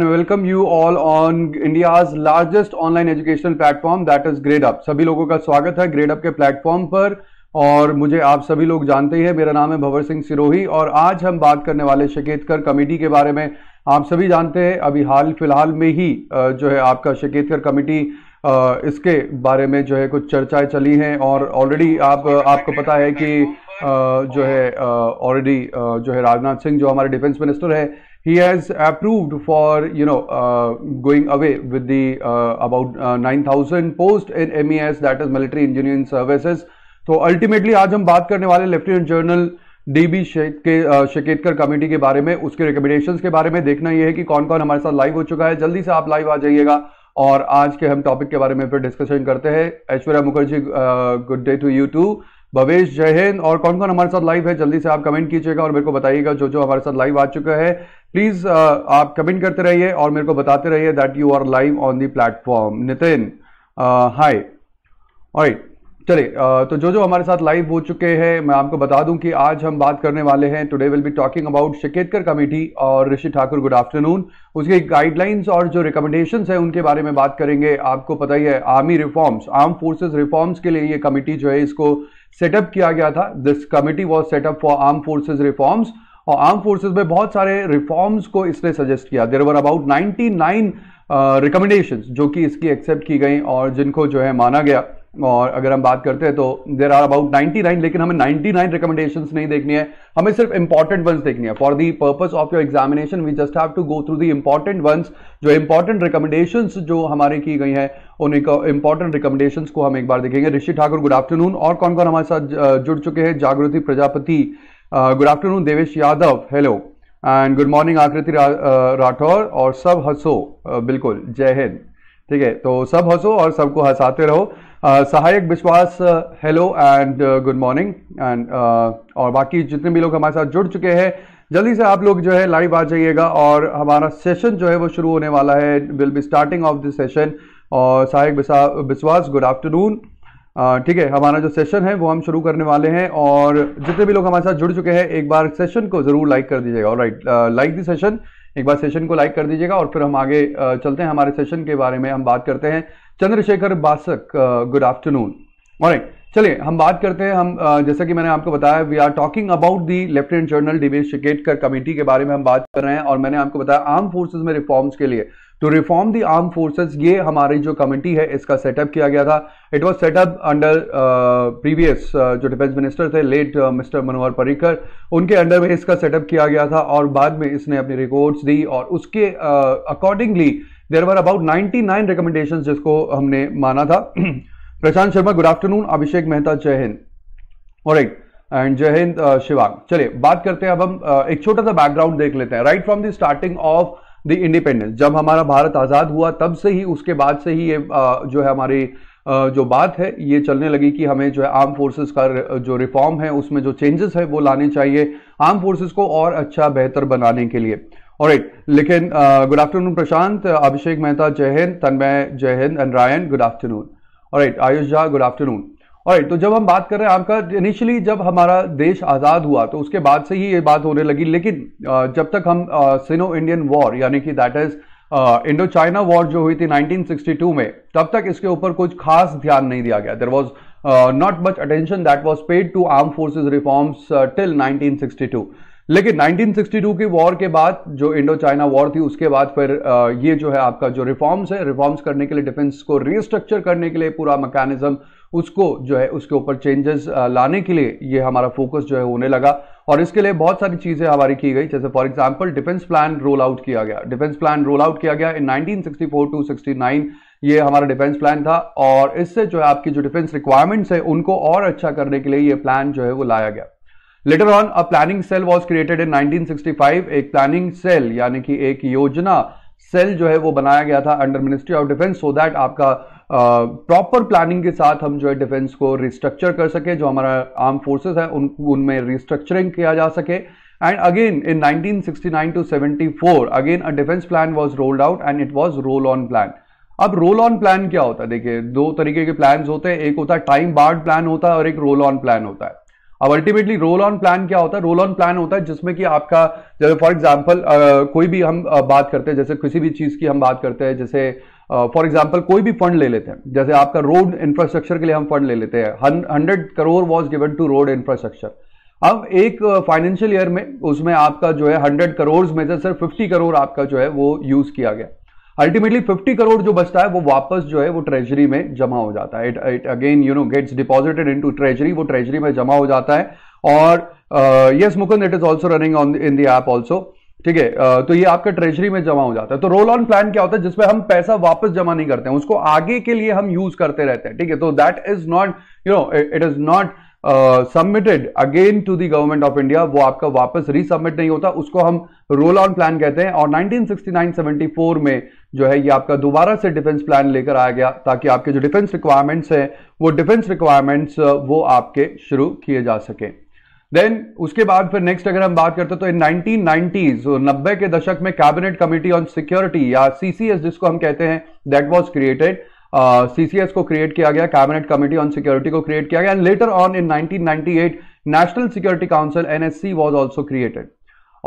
Welcome you all on India's largest online educational platform that is Gradeup सभी लोगों का स्वागत है ग्रेड अप के प्लेटफॉर्म पर और मुझे आप सभी लोग जानते ही हैं मेरा नाम है भवर सिंह सिरोही और आज हम बात करने वाले शकेतकर कमेटी के बारे में आप सभी जानते हैं अभी हाल फिलहाल में ही जो है आपका शकेतकर कमेटी इसके बारे में जो है कुछ चर्चाएं चली हैं और ऑलरेडी आप आपको पता है कि जो है ऑलरेडी जो है राजनाथ सिंह जो हमारे डिफेंस मिनिस्टर है he has approved for you know uh, going away with the uh, about uh, 9000 post in MES that is military engineering services तो अल्टीमेटली आज हम बात करने वाले लेफ्टिनेंट जनरल डीबी के शेकेतकर uh, कमेटी के बारे में उसके रिकमेंडेशंस के बारे में देखना यह है कि कौन कौन हमारे साथ लाइव हो चुका है जल्दी से आप लाइव आ जाइएगा और आज के हम टॉपिक के बारे में फिर डिस्कशन करते हैं Aishwarya Mukherjee good day to you too Bhavesh Jay और कौन कौन हमारे साथ लाइव है जल्दी से आप कमेंट कीजिएगा और मेरे को बताइएगा जो जो हमारे साथ लाइव आ चुका है प्लीज़ uh, आप कमेंट करते रहिए और मेरे को बताते रहिए that you are live on the platform Nitin hi right चलिए uh, तो जो जो हमारे साथ लाइव हो चुके हैं मैं आपको बता दूं कि आज हम बात करने वाले हैं today will be talking about Shekatkar committee और ऋषि ठाकुर गुड आफ्टरनून उसकी गाइडलाइंस और जो रिकमेंडेशंस हैं उनके बारे में बात करेंगे आपको पता ही है army reforms arm forces reforms के लिए ये कमेटी जो है इसको सेटअप किया गया था this committee was set up for arm forces reforms और आर्म फोर्सेज में बहुत सारे रिफॉर्म्स को इसने सजेस्ट किया देर वर अबाउट 99 रिकमेंडेशन जो कि इसकी एक्सेप्ट की गई और जिनको जो है माना गया और अगर हम बात करते हैं तो देर आर अबाउट 99 लेकिन हमें 99 नाइन रिकमेंडेशन नहीं देखनी है हमें सिर्फ इंपॉर्टेंट वंस देखनी है for the purpose of your examination we just have to go through the important ones जो इंपॉर्टेंट रिकमेंडेशन जो हमारे की गई है उन इंपॉर्टेंट रिकमेंडेशन को हम एक बार देखेंगे ऋषि ठाकुर गुड आफ्टरनून और कौन कौन हमारे साथ uh, जुड़ चुके हैं Jagriti Prajapati good afternoon Devesh Yadav hello and good morning Akriti Rathore और सब हंसो uh, बिल्कुल जय हिंद ठीक है तो सब हंसो और सबको हंसाते रहो uh, Sahayak Vishwas hello and good morning and और बाकी जितने भी लोग हमारे साथ जुड़ चुके हैं जल्दी से आप लोग जो है लाइव आ जाइएगा और हमारा सेशन जो है वो शुरू होने वाला है will be starting of this session और सहायक विश्वास गुड आफ्टरनून ठीक है हमारा जो सेशन है वो हम शुरू करने वाले हैं और जितने भी लोग हमारे साथ जुड़ चुके हैं एक बार सेशन को ज़रूर लाइक कर दीजिएगा और राइट लाइक दी सेशन एक बार सेशन को लाइक कर दीजिएगा और फिर हम आगे चलते हैं हमारे सेशन के बारे में हम बात करते हैं चंद्रशेखर बासक गुड आफ्टरनून और चलिए हम बात करते हैं हम जैसा कि मैंने आपको बताया we are talking about the lieutenant general D Shekatkar committee के बारे में हम बात कर रहे हैं और मैंने आपको बताया आर्म फोर्सेज में रिफॉर्म्स के लिए तो रिफॉर्म दी आर्म फोर्सेस ये हमारी जो कमेटी है इसका सेटअप किया गया था it was set up under previous जो डिफेंस मिनिस्टर थे लेट मिस्टर मनोहर पर्रिकर उनके अंडर में इसका सेटअप किया गया था और बाद में इसने अपनी रिकॉर्ड्स दी और उसके accordingly there were about 99 recommendation जिसको हमने माना था प्रशांत शर्मा गुड आफ्टरनून अभिषेक मेहता जय हिंद और एंड जय हिंद uh, शिवांग चलिए बात करते हैं अब हम uh, एक छोटा सा बैकग्राउंड देख लेते हैं right from the starting of the independence जब हमारा भारत आज़ाद हुआ तब से ही उसके बाद से ही ये जो है हमारी जो बात है ये चलने लगी कि हमें जो है आर्म फोर्सेस का जो रिफॉर्म है उसमें जो चेंजेस है वो लाने चाहिए आर्म फोर्सेस को और अच्छा बेहतर बनाने के लिए और राइट लेकिन good afternoon Prashant Abhishek Mehta Jai Hind Tanmay Jai Hind and Rayan good afternoon और right Ayush Jha good afternoon और तो जब हम बात कर रहे हैं आपका इनिशियली जब हमारा देश आज़ाद हुआ तो उसके बाद से ही ये बात होने लगी लेकिन जब तक हम सिनो इंडियन वॉर यानी कि that is Indo China war जो हुई थी 1962 में तब तक इसके ऊपर कुछ खास ध्यान नहीं दिया गया there was not much attention that was paid to arm forces reforms till nineteen लेकिन 1962 की वॉर के बाद जो इंडो चाइना वॉर थी उसके बाद फिर ये जो है आपका जो रिफॉर्म्स है रिफॉर्म्स करने के लिए डिफेंस को रीस्ट्रक्चर करने के लिए पूरा मैकेनिज्म उसको जो है उसके ऊपर चेंजेस लाने के लिए ये हमारा फोकस जो है होने लगा और इसके लिए बहुत सारी चीज़ें हमारी की गई जैसे for example defence plan roll out किया गया डिफेंस प्लान रोल आउट किया गया इन 1964 टू 69 ये हमारा डिफेंस प्लान था और इससे जो है आपकी जो डिफेंस रिक्वायरमेंट्स है उनको और अच्छा करने के लिए ये प्लान जो है वो लाया गया later on a planning cell was created in 1965 एक प्लानिंग सेल यानी कि एक योजना सेल जो है वो बनाया गया था under ministry of defence so that आपका प्रॉपर uh, प्लानिंग के साथ हम जो है डिफेंस को रिस्ट्रक्चर कर सके जो हमारा आर्म फोर्सेस है उन उनमें रिस्ट्रक्चरिंग किया जा सके and again in 1969 to four again a defence plan was rolled out and it was roll on plan अब रोल ऑन प्लान क्या होता है देखिए दो तरीके के प्लान होते हैं एक होता है टाइम बार्ड प्लान होता है और एक रोल ऑन प्लान होता है अब अल्टीमेटली रोल ऑन प्लान क्या होता है रोल ऑन प्लान होता है जिसमें कि आपका जैसे फॉर एग्जाम्पल कोई भी हम बात करते हैं जैसे किसी भी चीज़ की हम बात करते हैं जैसे फॉर एग्जाम्पल कोई भी फंड ले लेते हैं जैसे आपका रोड इंफ्रास्ट्रक्चर के लिए हम फंड ले लेते हैं hundred crore was given to road infrastructure अब एक फाइनेंशियल ईयर में उसमें आपका जो है हंड्रेड करोड़ में से सिर्फ फिफ्टी करोड़ आपका जो है वो यूज़ किया गया अल्टीमेटली 50 करोड़ जो बचता है वो वापस जो है वो ट्रेजरी में जमा हो जाता है it it again you know gets deposited into treasury वो ट्रेजरी में जमा हो जाता है और yes Mukund it is also running on in the app also ठीक है uh, तो ये आपका ट्रेजरी में जमा हो जाता है तो रोल ऑन प्लान क्या होता है जिसमें हम पैसा वापस जमा नहीं करते हैं उसको आगे के लिए हम यूज करते रहते हैं ठीक है तो that is not you know it is not submitted again to the government of India वो आपका वापस रीसबमिट नहीं होता उसको हम रोल ऑन प्लान कहते हैं और 1969-74 में जो है ये आपका दोबारा से डिफेंस प्लान लेकर आया गया ताकि आपके जो डिफेंस रिक्वायरमेंट्स हैं वो डिफेंस रिक्वायरमेंट्स वो आपके शुरू किए जा सके देन उसके बाद फिर नेक्स्ट अगर हम बात करते हैं तो इन नाइनटीन नब्बे के दशक में कैबिनेट कमेटी ऑन सिक्योरिटी या सीसीएस जिसको हम कहते हैं दैट वॉज क्रिएटेड सीसीएस को क्रिएट किया गया कैबिनेट कमेटी ऑन सिक्योरिटी को क्रिएट किया गया and later on in 1998 national security council NSC was also created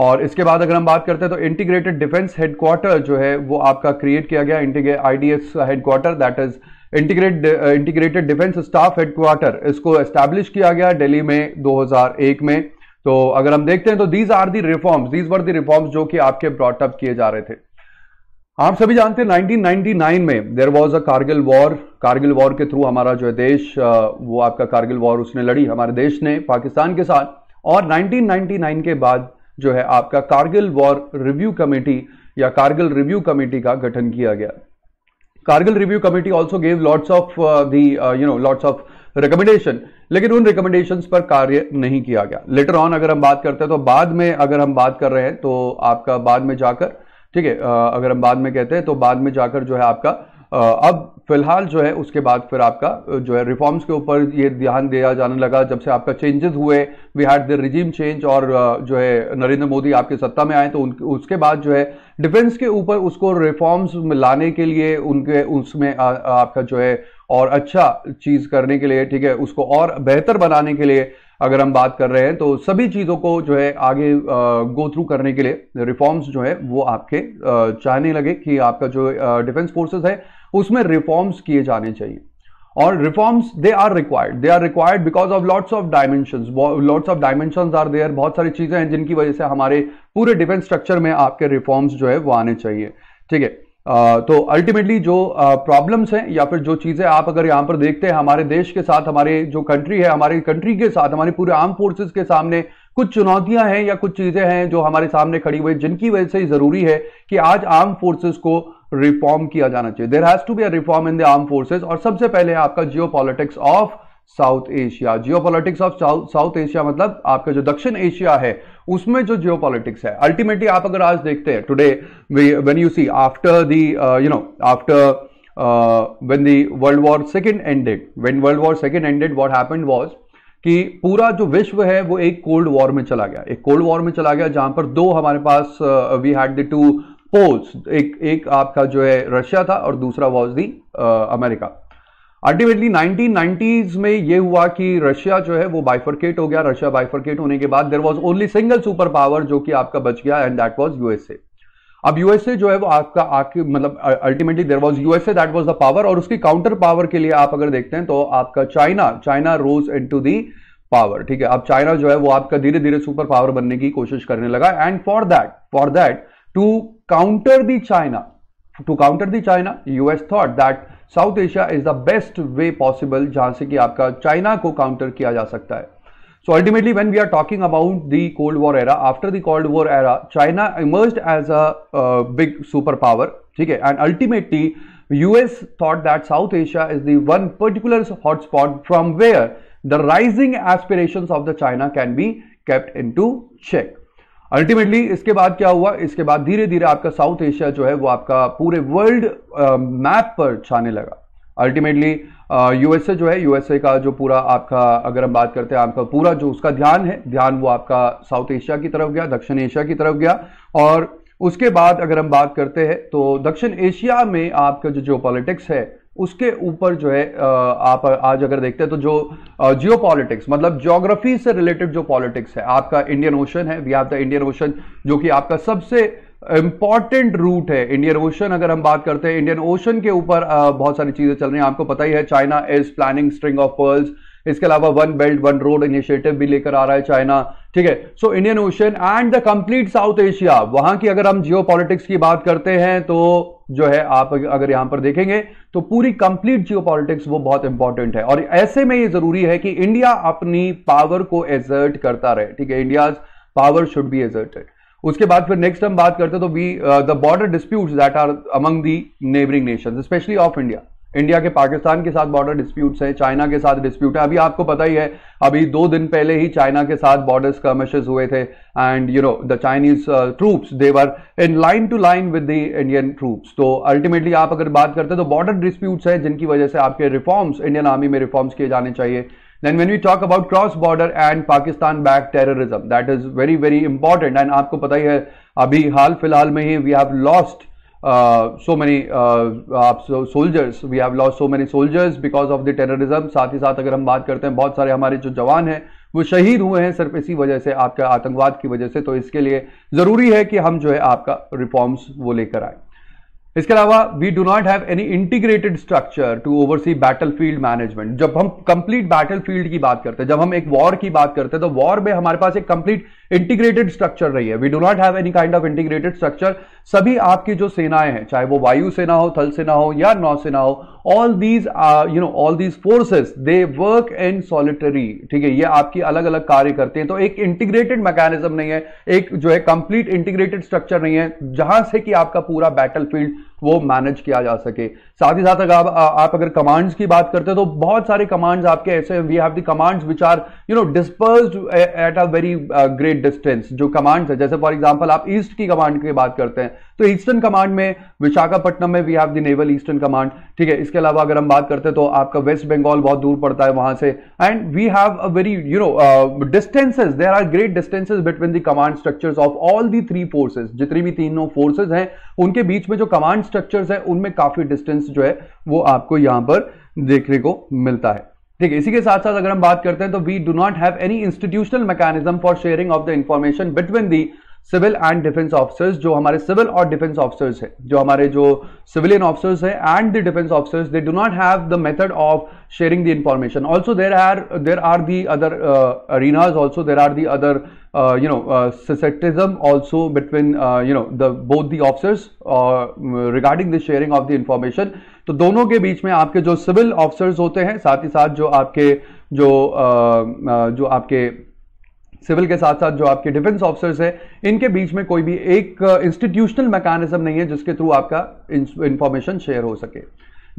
और इसके बाद अगर हम बात करते हैं तो इंटीग्रेटेड डिफेंस हेडक्वार्टर जो है वो आपका क्रिएट किया गया integrate IDS headquarter that is integrate integrated defence staff headquarter इसको एस्टैब्लिश किया गया दिल्ली में 2001 में तो अगर हम देखते हैं तो these are the reforms these were the reforms जो कि आपके ब्रॉटअप किए जा रहे थे आप सभी जानते हैं 1999 में there was a Kargil war Kargil war के थ्रू हमारा जो है देश वो आपका कारगिल वॉर उसने लड़ी हमारे देश ने पाकिस्तान के साथ और 1999 के बाद जो है आपका कारगिल वॉर रिव्यू कमेटी या कारगिल रिव्यू कमेटी का गठन किया गया Kargil review committee also gave lots of the you know lots of recommendation लेकिन उन रिकमेंडेशन पर कार्य नहीं किया गया लेटर ऑन अगर हम बात करते हैं तो बाद में अगर हम बात कर रहे हैं तो आपका बाद में जाकर ठीक है अगर हम बाद में कहते हैं तो बाद में जाकर जो है आपका अब फिलहाल जो है उसके बाद फिर आपका जो है रिफॉर्म्स के ऊपर ये ध्यान दिया जाने लगा जब से आपका चेंजेस हुए we had the regime change और जो है नरेंद्र मोदी आपके सत्ता में आए तो उसके बाद जो है डिफेंस के ऊपर उसको रिफॉर्म्स लाने के लिए उनके उसमें आपका जो है और अच्छा चीज़ करने के लिए ठीक है उसको और बेहतर बनाने के लिए अगर हम बात कर रहे हैं तो सभी चीज़ों को जो है आगे गो थ्रू करने के लिए रिफॉर्म्स जो है वो आपके चाहने लगे कि आपका जो डिफेंस फोर्सेस है उसमें रिफॉर्म्स किए जाने चाहिए और reforms they are required they are required because of lots of dimension lots of dimension are there बहुत सारी चीज़ें हैं जिनकी वजह से हमारे पूरे डिफेंस स्ट्रक्चर में आपके रिफॉर्म्स जो है वो आने चाहिए ठीक है तो अल्टीमेटली जो प्रॉब्लम्स हैं या फिर जो चीज़ें आप अगर यहाँ पर देखते हैं हमारे देश के साथ हमारे जो कंट्री है हमारे कंट्री के साथ हमारे पूरे आर्म फोर्सेज के सामने कुछ चुनौतियां हैं या कुछ चीज़ें हैं जो हमारे सामने खड़ी हुई जिनकी वजह से ज़रूरी है कि आज आर्म फोर्सेज को रिफॉर्म किया जाना चाहिए there has to be a reform in the arm forces और सबसे पहले आपका geo of South Asia geopolitics of South Asia मतलब आपका जो दक्षिण एशिया है उसमें जो जियोपॉलिटिक्स है अल्टीमेटली आप अगर आज देखते हैं today when you see after the you know after when the world war second ended when world war second ended what happened was कि पूरा जो विश्व है वो एक कोल्ड वॉर में चला गया एक कोल्ड वॉर में चला गया जहां पर दो हमारे पास we had the two poles एक एक आपका जो है रशिया था और दूसरा was the America ultimately 1990s में ये हुआ कि रशिया जो है वो बाइफरकेट हो गया रशिया बाइफरकेट होने के बाद there was only single super power जो कि आपका बच गया एंड दैट वॉज यूएसए अब यूएसए जो है वो आपका आके मतलब ultimately there was USA that was the power और उसकी काउंटर पावर के लिए आप अगर देखते हैं तो आपका China China rose into the power ठीक है अब चाइना जो है वो आपका धीरे धीरे सुपर पावर बनने की कोशिश करने लगा and for that for that to counter the China to counter the China US thought that South Asia is the best way possible जहां से कि आपका चाइना को काउंटर किया जा सकता है so ultimately when we are talking about the cold war era after the cold war era China emerge as a big super power ठीक है and ultimately US thought that South Asia is than particular hotspot from where the rising aspiration of the China can be kept into check ultimately इसके बाद क्या हुआ इसके बाद धीरे धीरे आपका साउथ एशिया जो है वो आपका पूरे वर्ल्ड मैप um, पर छाने लगा अल्टीमेटली यूएसए uh, जो है यूएसए का जो पूरा आपका अगर हम बात करते हैं आपका पूरा जो उसका ध्यान है ध्यान वो आपका साउथ एशिया की तरफ गया दक्षिण एशिया की तरफ गया और उसके बाद अगर हम बात करते हैं तो दक्षिण एशिया में आपका जो पॉलिटिक्स है उसके ऊपर जो है आप आज अगर देखते हैं तो जो जियो पॉलिटिक्स मतलब ज्योग्राफी से रिलेटेड जो पॉलिटिक्स है आपका इंडियन ओशन है we have the Indian Ocean जो कि आपका सबसे इंपॉर्टेंट रूट है इंडियन ओशन अगर हम बात करते हैं इंडियन ओशन के ऊपर बहुत सारी चीजें चल रही हैं आपको पता ही है China is planning string of pearls इसके अलावा one belt one road initiative भी लेकर आ रहा है चाइना ठीक है so Indian Ocean and the complete South Asia वहां की अगर हम जियो की बात करते हैं तो जो है आप अगर यहां पर देखेंगे तो पूरी कंप्लीट जियो वो बहुत इंपॉर्टेंट है और ऐसे में ये जरूरी है कि इंडिया अपनी पावर को एजर्ट करता रहे ठीक है India power should be asserted उसके बाद फिर नेक्स्ट हम बात करते हैं तो we the border dispute that are among the neighbouring nation specially of India India के पाकिस्तान के साथ बॉर्डर डिस्प्यूट्स हैं चाइना के साथ डिस्प्यूट है अभी आपको पता ही है अभी दो दिन पहले ही चाइना के साथ बॉर्डर स्कर्मिश हुए थे and you know the Chinese troops there in line to line with the Indian troops तो अल्टीमेटली आप अगर बात करते हैं तो बॉर्डर डिस्प्यूट्स हैं जिनकी वजह से आपके रिफॉर्म्स इंडियन आर्मी में रिफॉर्म्स किए जाने चाहिए then when we talk about cross border and Pakistan back terrorism that is very very important and आपको पता ही है अभी हाल फिलहाल में ही we have lost so uh, so uh, आप soldiers we have loss so many soldiers because of the terrorism साथ ही साथ अगर हम बात करते हैं बहुत सारे हमारे जो जवान हैं वो शहीद हुए हैं सिर्फ इसी वजह से आपके आतंकवाद की वजह से तो इसके लिए ज़रूरी है कि हम जो है आपका रिफॉर्म्स वो लेकर आए इसके अलावा we do not have any integrated structure to oversee battlefield management जब हम कंप्लीट बैटल फील्ड की बात करते हैं जब हम एक वॉर की बात करते हैं तो वॉर में हमारे पास एक कंप्लीट इंटीग्रेटेड स्ट्रक्चर रही है we do not have any kind of integrated structure सभी आपकी जो सेनाएं हैं चाहे वो वायु सेना हो थल सेना हो या नौसेना हो all these you know all these forces they work in solitary ठीक है ये आपकी अलग अलग कार्य करते हैं तो एक इंटीग्रेटेड मैकेनिज्म नहीं है एक जो है कंप्लीट इंटीग्रेटेड स्ट्रक्चर नहीं है जहां से कि आपका पूरा बैटल फील्ड वो मैनेज किया जा सके साथ ही साथ अगर आप, आप अगर कमांड्स की बात करते हैं तो बहुत सारे कमांड्स आपके ऐसे we have the commands which are you know disperse at a very great distance जो कमांड्स है जैसे फॉर एग्जाम्पल आप ईस्ट की कमांड की बात करते हैं तो ईस्टर्न कमांड में विशाखापट्टनम में we have the naval eastern command ठीक है इसके अलावा अगर हम बात करते हैं तो आपका वेस्ट बंगाल बहुत दूर पड़ता है वहां से and we have a very you know distances there are great distances between the command structures of all the three forces जितनी भी तीनों फोर्सेज हैं उनके बीच में जो कमांड स्ट्रक्चर्स है उनमें काफी डिस्टेंस जो है वो आपको यहां पर देखने को मिलता है ठीक है इसी के साथ साथ अगर हम बात करते हैं तो we do not have any institutional mechanism for sharing of the information between the civil and defence officers जो हमारे सिविल और डिफेंस ऑफिसर्स है जो हमारे जो सिविलियन ऑफिसर्स हैं and the defence officers they do not have the method of sharing the information also there are there are the other reasons also there are the other you know scepticism also between you know the both the officers regarding the sharing of the information तो दोनों के बीच में आपके जो civil officers होते हैं साथ ही साथ जो आपके जो uh, uh, जो आपके सिविल के साथ साथ जो आपके डिफेंस ऑफिसर्स हैं इनके बीच में कोई भी एक इंस्टीट्यूशनल uh, मैकेनिज्म नहीं है जिसके थ्रू आपका इंफॉर्मेशन शेयर हो सके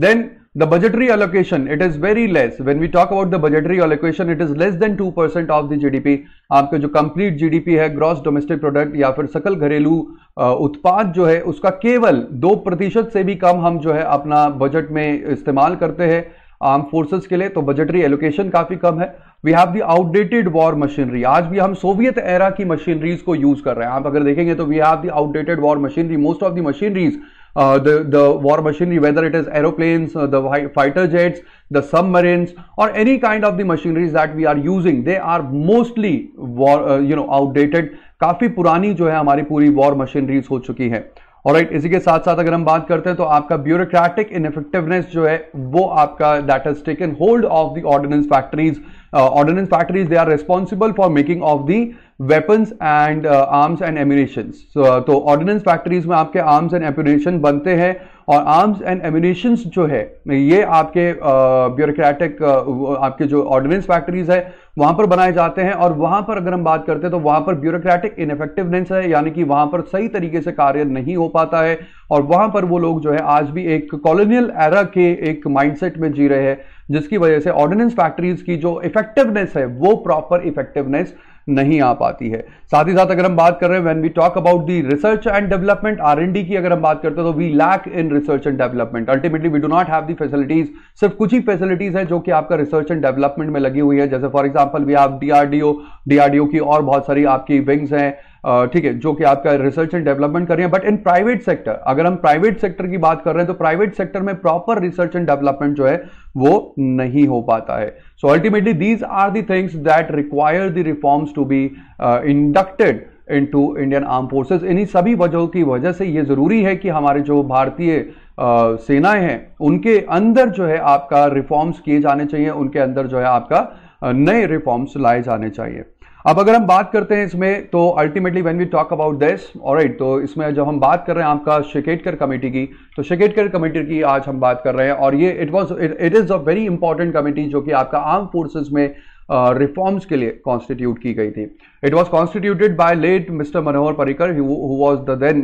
then the budgetary allocation it is very less when we talk about the budgetary allocation it is less than two percent of the GDP आपके जो कंप्लीट जीडीपी है gross domestic product या फिर सकल घरेलू uh, उत्पाद जो है उसका केवल दो प्रतिशत से भी कम हम जो है अपना बजट में इस्तेमाल करते हैं आर्म फोर्सेस के लिए तो बजटरी एलोकेशन काफी कम है we have the outdated war machinery आज भी हम सोवियत एरा की मशीनरीज को यूज कर रहे हैं आप अगर देखेंगे तो we have the outdated war machinery most of the machineries the war machinery whether it is aeroplanes the fighter jets the sub submarines और any kind of the machineries that we are using they are mostly war you know outdated काफी पुरानी जो है हमारी पूरी war machineries हो चुकी है और राइट इसी के साथ साथ अगर हम बात करते हैं तो आपका ब्यूरोक्रेटिक इनफेक्टिवनेस जो है वो आपका that is taken hold of the ordnance factories ordnance factories they are responsible for making of the weapons and arms and ammunition तो ऑर्डिनेंस फैक्ट्रीज में आपके आर्म्स एंड एम्यूनेशन बनते हैं और आर्म्स एंड एम्यूनेशन जो है ये आपके ब्यूरोक्रेटिक uh, uh, आपके जो ऑर्डिनेंस फैक्ट्रीज है वहां पर बनाए जाते हैं और वहां पर अगर हम बात करते हैं तो वहां पर ब्यूरोक्रेटिक इनफेक्टिवनेस है यानी कि वहां पर सही तरीके से कार्य नहीं हो पाता है और वहां पर वो लोग जो है आज भी एक कॉलोनियल एरा के एक माइंडसेट में जी रहे हैं जिसकी वजह से ऑर्डिनेंस फैक्ट्रीज की जो इफेक्टिवनेस है वो प्रॉपर इफेक्टिवनेस नहीं आ पाती है साथ ही साथ अगर हम बात कर रहे हैं when we talk about the research and development R की अगर हम बात करते हैं तो we lack in research and development ultimately we do not have the facilities सिर्फ कुछ ही फैसिलिटीज है जो कि आपका रिसर्च एंड डेवलपमेंट में लगी हुई है जैसे for example we have DRDO DRDO की और बहुत सारी आपकी विंग्स हैं ठीक है जो कि आपका रिसर्च एंड डेवलपमेंट कर रहे हैं बट इन प्राइवेट सेक्टर अगर हम प्राइवेट सेक्टर की बात कर रहे हैं तो प्राइवेट सेक्टर में प्रॉपर रिसर्च एंड डेवलपमेंट जो है वो नहीं हो पाता है so ultimately these are the things that require the reforms to be inducted into Indian arm forces इन्हीं सभी वजहों की वजह से ये ज़रूरी है कि हमारे जो भारतीय सेनाएं हैं उनके अंदर जो है आपका रिफॉर्म्स किए जाने चाहिए उनके अंदर जो है आपका नए रिफॉर्म्स लाए जाने चाहिए अब अगर हम बात करते हैं इसमें तो ultimately when we talk about this right तो इसमें जब हम बात कर रहे हैं आपका शिकेटकर कमेटी की तो शिकेटकर कमेटी की आज हम बात कर रहे हैं और ये it was it is a very important committee जो कि आपका आर्म फोर्सेज में रिफॉर्म्स uh, के लिए कॉन्स्टिट्यूट की गई थी it was constituted by late mister Manohar Parrikar who was the then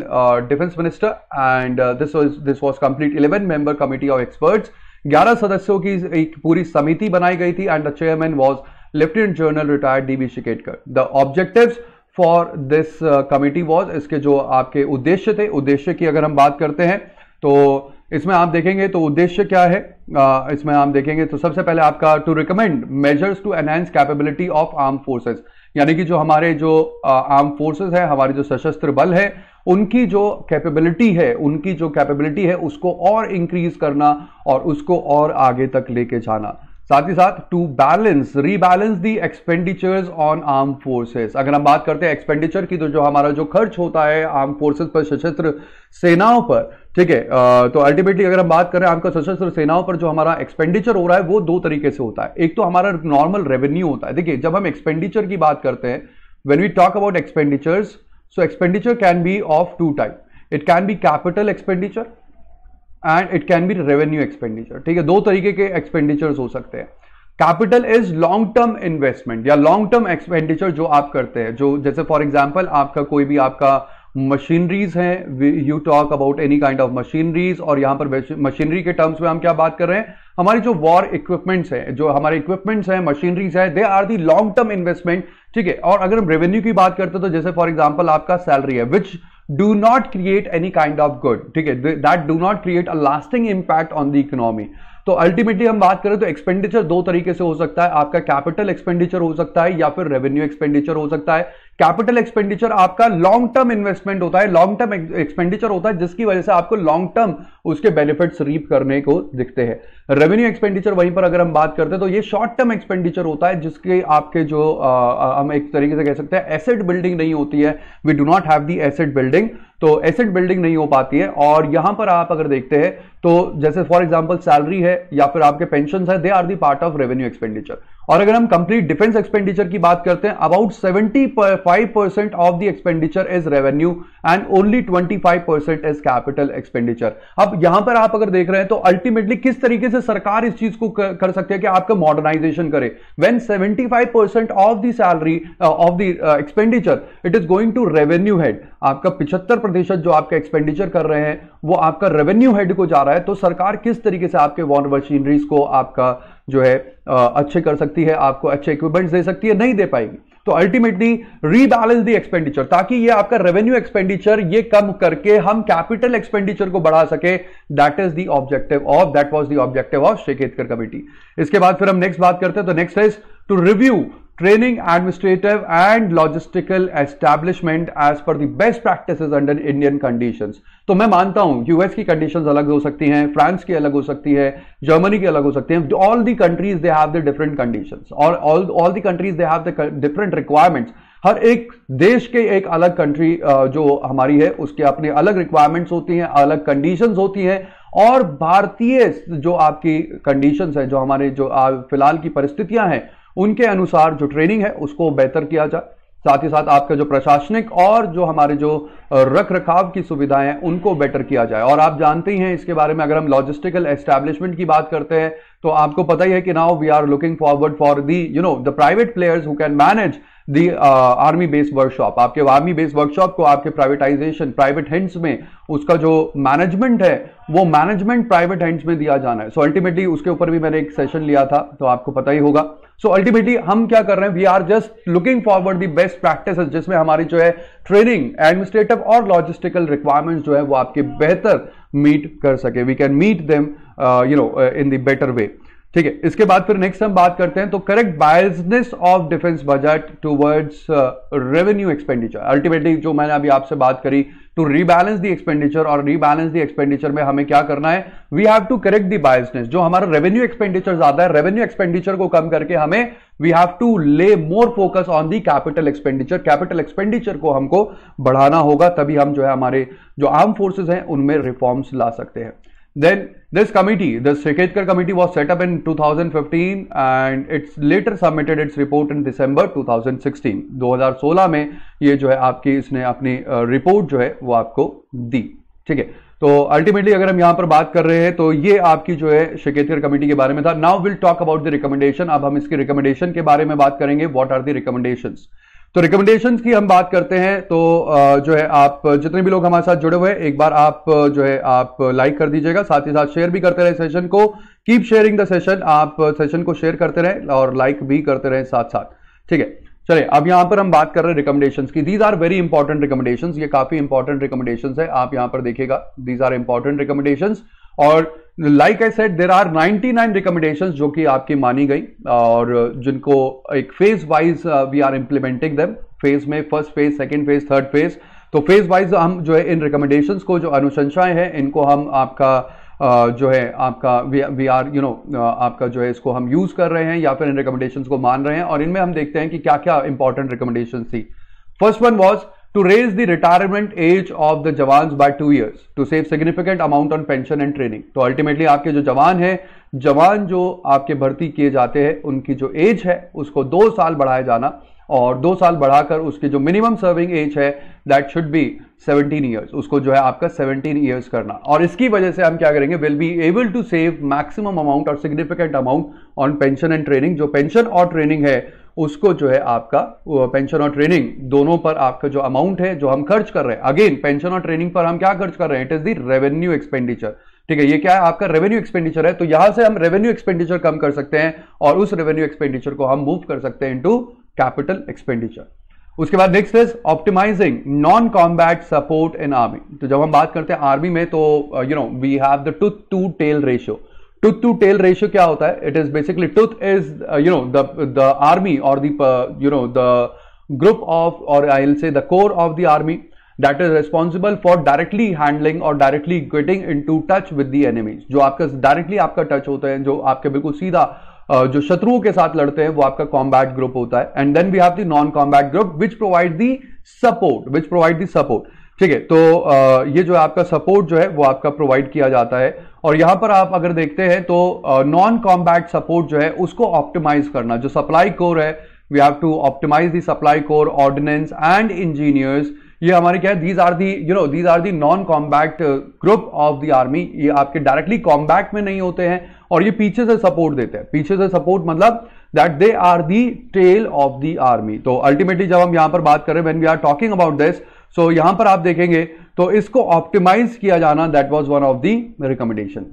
defence minister and this was this was complete eleven member committee of experts ग्यारह सदस्यों की एक पूरी समिति बनाई गई थी and the chairman was lieutenant general retired D B शिकेटकर the objective for this committee was इसके जो आपके उद्देश्य थे उद्देश्य की अगर हम बात करते हैं तो इसमें आप देखेंगे तो उद्देश्य क्या है आ, इसमें आप देखेंगे तो सबसे पहले आपका to recommend measures to enhance capability of arm forces यानी कि जो हमारे जो आर्म फोर्सेस है हमारे जो सशस्त्र बल है उनकी जो कैपेबिलिटी है उनकी जो कैपेबिलिटी है उसको और इंक्रीज करना और उसको और आगे तक लेके जाना साथ ही साथ to balance rebalance the expenditures on arm forces अगर हम बात करते हैं एक्सपेंडिचर की तो जो हमारा जो खर्च होता है आर्म फोर्सेस पर सशस्त्र सेनाओं पर ठीक है तो अल्टीमेटली अगर हम बात करें आपका सशस्त्र सेनाओं पर जो हमारा एक्सपेंडिचर हो रहा है वो दो तरीके से होता है एक तो हमारा नॉर्मल रेवेन्यू होता है देखिए जब हम एक्सपेंडिचर की बात करते हैं when we talk about expenditures so expenditure can be of two type it can be capital expenditure and it can be revenue expenditure ठीक है दो तरीके के एक्सपेंडिचर्स हो सकते हैं capital is long term investment या लॉन्ग टर्म एक्सपेंडिचर जो आप करते हैं जो जैसे फॉर एग्जाम्पल आपका कोई भी आपका मशीनरीज है you talk about any kind of machineries और यहां पर मशीनरी के टर्म्स में हम क्या बात कर रहे हैं हमारी जो वॉर इक्विपमेंट्स है जो हमारे इक्विपमेंट्स हैं मशीनरीज है they are the long term investment ठीक है और अगर हम रेवेन्यू की बात करते हैं तो जैसे फॉर एग्जाम्पल आपका सैलरी है which do not create any kind of good ठीक है that do not create a lasting impact on the economy तो अल्टीमेटली हम बात करें तो एक्सपेंडिचर दो तरीके से हो सकता है आपका कैपिटल एक्सपेंडिचर हो सकता है या फिर रेवेन्यू एक्सपेंडिचर हो सकता है कैपिटल एक्सपेंडिचर आपका लॉन्ग टर्म इन्वेस्टमेंट होता है लॉन्ग टर्म एक्सपेंडिचर होता है जिसकी वजह से आपको लॉन्ग टर्म उसके बेनिफिट्स रीप करने को दिखते हैं रेवेन्यू एक्सपेंडिचर वहीं पर अगर हम बात करते हैं तो ये शॉर्ट टर्म एक्सपेंडिचर होता है जिसके आपके जो आ, हम एक तरीके से कह सकते हैं एसेट बिल्डिंग नहीं होती है we do not have the asset building तो एसेट बिल्डिंग नहीं हो पाती है और यहां पर आप अगर देखते हैं तो जैसे फॉर एग्जाम्पल सैलरी है या फिर आपके पेंशन है they are the part of revenue expenditure और अगर हम कंप्लीट डिफेंस एक्सपेंडिचर की बात करते हैं about 75 percent of the expenditure is revenue and only 25 percent is capital expenditure अब यहां पर आप अगर देख रहे हैं तो अल्टीमेटली किस तरीके से सरकार इस चीज को कर सकती है कि आपका मॉडर्नाइजेशन करे when 75 percent of the salary of the expenditure it is going to revenue head आपका पिछहत्तर प्रतिशत जो आपका एक्सपेंडिचर कर रहे हैं वो आपका रेवेन्यू हेड को जा रहा है तो सरकार किस तरीके से आपके वॉन मशीनरीज को आपका जो है अच्छे कर सकती है आपको अच्छे इक्विपमेंट्स दे सकती है नहीं दे पाएगी तो अल्टीमेटली रीबैलेंस दी एक्सपेंडिचर ताकि ये आपका रेवेन्यू एक्सपेंडिचर ये कम करके हम कैपिटल एक्सपेंडिचर को बढ़ा सके that is the objective of that was the objective of Shekatkar committee इसके बाद फिर हम नेक्स्ट बात करते हैं तो next is to review training administrative and logistical establishment as per the best practice under Indian condition तो मैं मानता हूं यूएस की कंडीशन अलग हो सकती हैं फ्रांस की अलग हो सकती है जर्मनी की अलग हो सकती है all the countries they have the different conditions और all the countries they have the different requirements हर एक देश के एक अलग कंट्री जो हमारी है उसके अपने अलग रिक्वायरमेंट्स होती हैं अलग कंडीशंस होती हैं और भारतीय जो आपकी कंडीशंस हैं जो हमारे जो फिलहाल की परिस्थितियां हैं उनके अनुसार जो ट्रेनिंग है उसको बेहतर किया जाए साथ ही साथ आपका जो प्रशासनिक और जो हमारे जो रख रखाव की सुविधाएं हैं उनको बेटर किया जाए और आप जानते ही हैं इसके बारे में अगर हम लॉजिस्टिकल एस्टैब्लिशमेंट की बात करते हैं तो आपको पता ही है कि now we are looking forward for the you know the private players who can manage the army base workshop आपके आर्मी बेस वर्कशॉप को आपके प्राइवेटाइजेशन प्राइवेट हैंड्स में उसका जो मैनेजमेंट है वो मैनेजमेंट प्राइवेट हैंड्स में दिया जाना है सो so, अल्टीमेटली उसके ऊपर भी मैंने एक सेशन लिया था तो आपको पता ही होगा सो so, अल्टीमेटली हम क्या कर रहे हैं we are just looking forward the best practice जिसमें हमारी जो है ट्रेनिंग एडमिनिस्ट्रेटिव और लॉजिस्टिकल रिक्वायरमेंट जो है वो आपके बेहतर मीट कर सके we can meet them you know in the better way ठीक है इसके बाद फिर नेक्स्ट हम बात करते हैं तो correct biasness of defence budget towards revenue expenditure ultimately जो मैंने अभी आपसे बात करी टू रीबैलेंस दी एक्सपेंडिचर और रीबैलेंस दी एक्सपेंडिचर में हमें क्या करना है we have to correct the biasness जो हमारा रेवेन्यू एक्सपेंडिचर ज्यादा है रेवेन्यू एक्सपेंडिचर को कम करके हमें we have to lay more focus on the capital expenditure capital expenditure को हमको बढ़ाना होगा तभी हम जो है हमारे जो आर्म फोर्सेज हैं उनमें रिफॉर्म्स ला सकते हैं Then this committee, the Shekhedkar committee was set up in 2015 and it's later submitted its report in December 2016. 2016 में ये जो है आपकी इसने अपनी रिपोर्ट जो है वो आपको दी ठीक है तो अल्टीमेटली अगर हम यहाँ पर बात कर रहे हैं तो ये आपकी जो है शिकेतकर कमेटी के बारे में था now will talk about the recommendation अब हम इसके रिकमेंडेशन के बारे में बात करेंगे व्हाट आर द रिकमेंडेशंस तो रिकमेंडेशन की हम बात करते हैं तो जो है आप जितने भी लोग हमारे साथ जुड़े हुए हैं एक बार आप जो है आप लाइक कर दीजिएगा साथ ही साथ शेयर भी करते रहे सेशन को कीप शेयरिंग द सेशन आप सेशन को शेयर करते रहें और लाइक भी करते रहें साथ साथ ठीक है चलिए अब यहां पर हम बात कर रहे हैं रिकमेंडेशन की these are very important recommendation ये काफी इंपॉर्टेंट रिकमेंडेशन है आप यहां पर देखिएगा दीज आर इंपॉर्टेंट रिकमेंडेशन और like I said there are 99 recommendation जो कि आपकी मानी गई और जिनको एक phase wise we are implementing them phase में first phase second phase third phase तो फेज वाइज हम जो है इन रिकमेंडेशन को जो अनुशंसाएं हैं इनको हम आपका Uh, जो है आपका वी आर यू नो आपका जो है इसको हम यूज कर रहे हैं या फिर इन रिकमेंडेशन को मान रहे हैं और इनमें हम देखते हैं कि क्या क्या इंपॉर्टेंट रिकमेंडेशन थी first one was to raise the retirement age of the jawans by two years to save significant amount on pension and training तो ultimately आपके जो जवान है जवान जो आपके भर्ती किए जाते हैं उनकी जो एज है उसको दो साल बढ़ाया जाना और दो साल बढ़ाकर उसकी जो मिनिमम सर्विंग एज है दैट शुड बी 17 ईयर्स उसको जो है आपका 17 ईयर्स करना और इसकी वजह से हम क्या करेंगे will be able to save maximum amount और significant amount on pension and training जो पेंशन और ट्रेनिंग है उसको जो है आपका पेंशन और ट्रेनिंग दोनों पर आपका जो अमाउंट है जो हम खर्च कर रहे हैं अगेन पेंशन और ट्रेनिंग पर हम क्या खर्च कर रहे हैं it is the revenue expenditure ठीक है ये क्या है आपका रेवेन्यू एक्सपेंडिचर है तो यहां से हम रेवेन्यू एक्सपेंडिचर कम कर सकते हैं और उस रेवेन्यू एक्सपेंडिचर को हम मूव कर सकते हैं इंटू कैपिटल एक्सपेंडिचर उसके बाद next is optimizing non combat support in army तो जब हम बात करते हैं आर्मी में तो you know we have the tooth to tail ratio tooth to tail ratio क्या होता है it is basically tooth is you know the army और the you know the group of और I say the core of the army that is responsible for directly handling और directly getting in into touch with the enemies जो आपका directly आपका touch होता है जो आपके बिल्कुल सीधा uh, जो शत्रुओं के साथ लड़ते हैं वो आपका कॉम्बैट ग्रुप होता है and then we have the non combat group which provide the support which provide the support ठीक है तो ये जो आपका सपोर्ट जो है वो आपका प्रोवाइड किया जाता है और यहां पर आप अगर देखते हैं तो नॉन कॉम्बैक्ट सपोर्ट जो है उसको ऑप्टिमाइज करना जो सप्लाई कोर है we have to optimize the supply corps ordnance and engineers ये हमारे क्या है these are the you know these are the non combat group of the army ये आपके डायरेक्टली कॉम्बैक्ट में नहीं होते हैं और ये पीछे से सपोर्ट देते हैं पीछे से सपोर्ट मतलब that they are the tail of the army तो अल्टीमेटली जब हम यहां पर बात करें when we are talking about this so so, यहां पर आप देखेंगे तो इसको ऑप्टिमाइज किया जाना that was one of the recommendation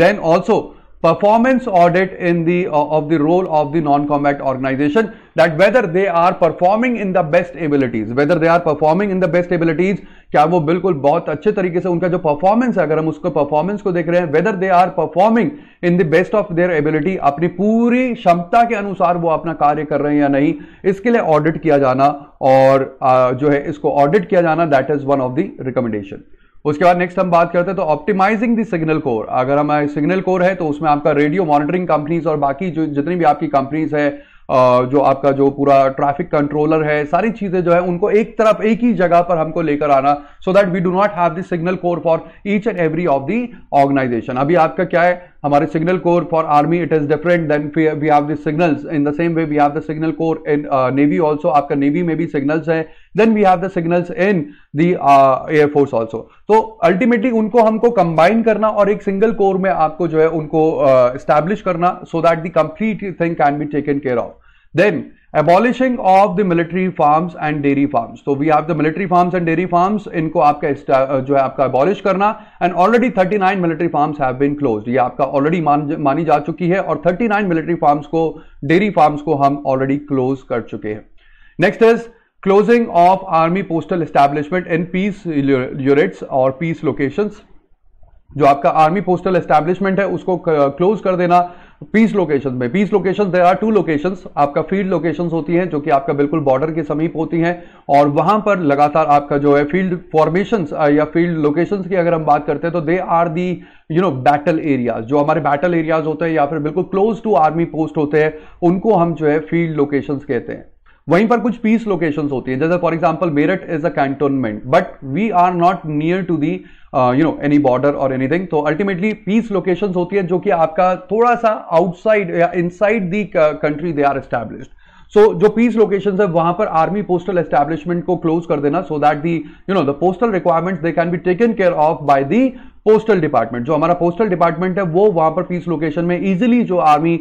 then also performance audit in the uh, of the role of the non-combat organization that whether they are performing in the best abilities whether they are performing in the best abilities क्या वो बिल्कुल बहुत अच्छे तरीके से उनका जो performance है अगर हम उसको परफॉर्मेंस को देख रहे हैं whether they are performing in the best of their ability अपनी पूरी क्षमता के अनुसार वो अपना कार्य कर रहे हैं या नहीं इसके लिए ऑडिट किया जाना और uh, जो है इसको ऑडिट किया जाना that is one of the recommendation उसके बाद नेक्स्ट हम बात करते हैं तो ऑप्टिमाइजिंग दी सिग्नल कोर अगर हमारे सिग्नल कोर है तो उसमें आपका रेडियो मॉनिटरिंग कंपनीज और बाकी जो जितनी भी आपकी कंपनीज है जो आपका जो पूरा ट्रैफिक कंट्रोलर है सारी चीजें जो है उनको एक तरफ एक ही जगह पर हमको लेकर आना so that we do not have the signal corps for each and every of the organization अभी आपका क्या है हमारे signal corps for army it is different then we have the signals in the same way we have the signal corps in navy also आपका navy में भी signals है then we have the signals in the air force also तो ultimately उनको हमको combine करना और एक सिंगल कोर में आपको जो है उनको स्टैब्लिश uh, करना so that the complete thing can be taken care of then abolishing of the military farms and dairy farms so we have the military farms and dairy farms इनको आपका जो है आपका abolish करना and already 39 military farms have been closed ये आपका already मान मानी जा चुकी है और 39 military farms को dairy farms को हम already close कर चुके हैं next is closing of army postal establishment in peace units और पीस लोकेशंस जो आपका आर्मी पोस्टल एस्टैब्लिशमेंट है उसको क्लोज कर देना पीस लोकेशन में peace location there are two location आपका फील्ड लोकेशन होती हैं जो कि आपका बिल्कुल बॉर्डर के समीप होती हैं और वहां पर लगातार आपका जो है फील्ड फॉर्मेशन या फील्ड लोकेशन की अगर हम बात करते हैं तो they are the you know battle areas जो हमारे बैटल एरियाज होते हैं या फिर बिल्कुल क्लोज टू आर्मी पोस्ट होते हैं उनको हम जो है फील्ड लोकेशन कहते हैं वहीं पर कुछ पीस लोकेशन होती है जैसे for example Meerut is a cantonment but we are not near to the you know any border और एनीथिंग तो अल्टीमेटली पीस लोकेशन होती है जो कि आपका थोड़ा सा आउटसाइड या inside the country they are established so so, जो पीस लोकेशन है वहां पर आर्मी पोस्टल एस्टैब्लिशमेंट को क्लोज कर देना so that the you know the postal requirements they can be taken care of by the postal department जो हमारा postal department है वो वहां पर पीस लोकेशन में इजीली जो आर्मी